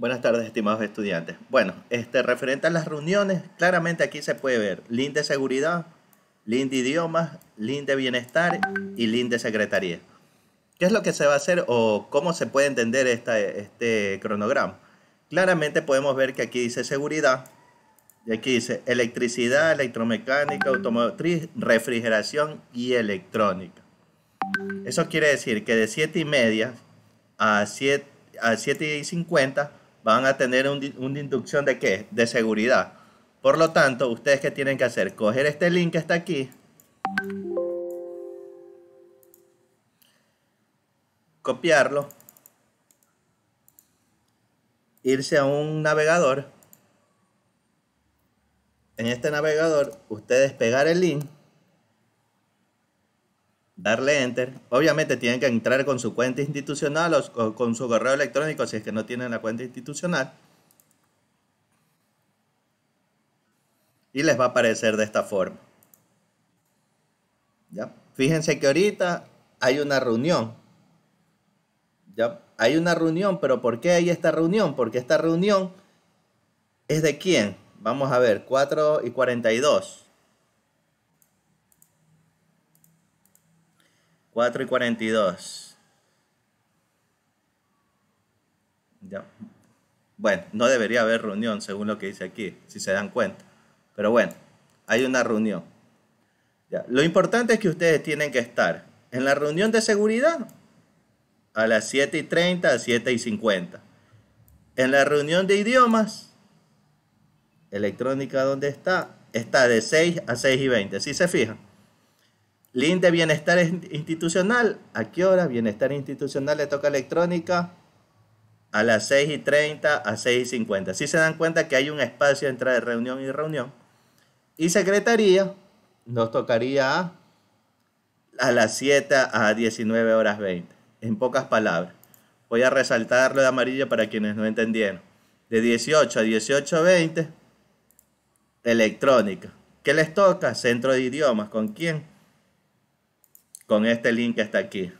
Buenas tardes, estimados estudiantes. Bueno, este, referente a las reuniones, claramente aquí se puede ver link de seguridad, link de idiomas, link de bienestar y link de secretaría. ¿Qué es lo que se va a hacer o cómo se puede entender este cronograma? Claramente podemos ver que aquí dice seguridad, y aquí dice electricidad, electromecánica, automotriz, refrigeración y electrónica. Eso quiere decir que de 7 y media a 7, a 7 y 50 van a tener un, una inducción de qué? De seguridad. Por lo tanto, ustedes que tienen que hacer? Coger este link que está aquí. Copiarlo. Irse a un navegador. En este navegador, ustedes pegar el link darle enter. Obviamente tienen que entrar con su cuenta institucional o con su correo electrónico si es que no tienen la cuenta institucional. Y les va a aparecer de esta forma. ¿Ya? Fíjense que ahorita hay una reunión. ¿Ya? Hay una reunión, pero ¿por qué hay esta reunión? Porque esta reunión es de quién. Vamos a ver, 4 y 42. 4 y 42. Bueno, no debería haber reunión según lo que dice aquí, si se dan cuenta. Pero bueno, hay una reunión. Lo importante es que ustedes tienen que estar en la reunión de seguridad a las 7 y 30, a 7 y 50. En la reunión de idiomas, electrónica donde está, está de 6 a 6 y 20. Si se fijan? Link bienestar institucional. ¿A qué hora? Bienestar institucional le toca electrónica a las 6 y 30 a 6 y 50. Si se dan cuenta que hay un espacio entre reunión y reunión. Y secretaría nos tocaría a, las 7 a 19 horas 20. En pocas palabras. Voy a resaltarlo de amarillo para quienes no entendieron. De 18 a 18 20, electrónica. ¿Qué les toca? Centro de idiomas. ¿Con quién? con este link que está aquí.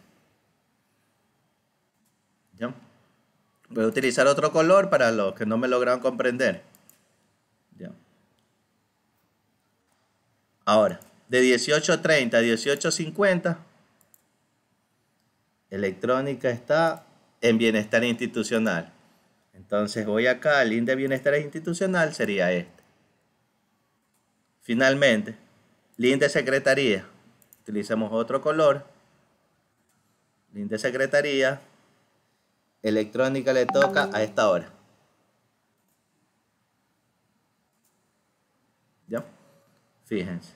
Voy a utilizar otro color para los que no me lograron comprender. Ahora, de 18.30 a 18.50, electrónica está en bienestar institucional. Entonces voy acá, el link de bienestar institucional sería este. Finalmente, link de secretaría. Utilicemos otro color. Link de secretaría. Electrónica le toca a esta hora. ¿Ya? Fíjense.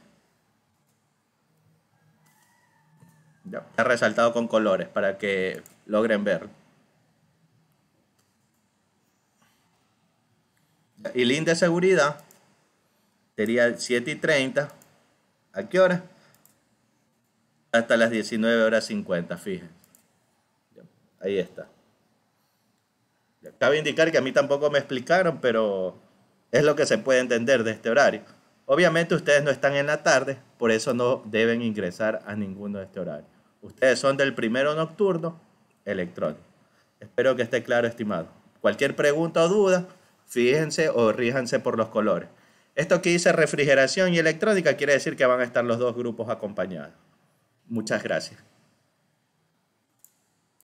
¿Ya? Está resaltado con colores para que logren ver. Y link de seguridad sería 7 y 30. ¿A qué hora? hasta las 19 horas 50, fíjense. Ahí está. Cabe indicar que a mí tampoco me explicaron, pero es lo que se puede entender de este horario. Obviamente ustedes no están en la tarde, por eso no deben ingresar a ninguno de este horario. Ustedes son del primero nocturno electrónico. Espero que esté claro, estimado. Cualquier pregunta o duda, fíjense o ríjanse por los colores. Esto que dice refrigeración y electrónica quiere decir que van a estar los dos grupos acompañados. Muchas gracias.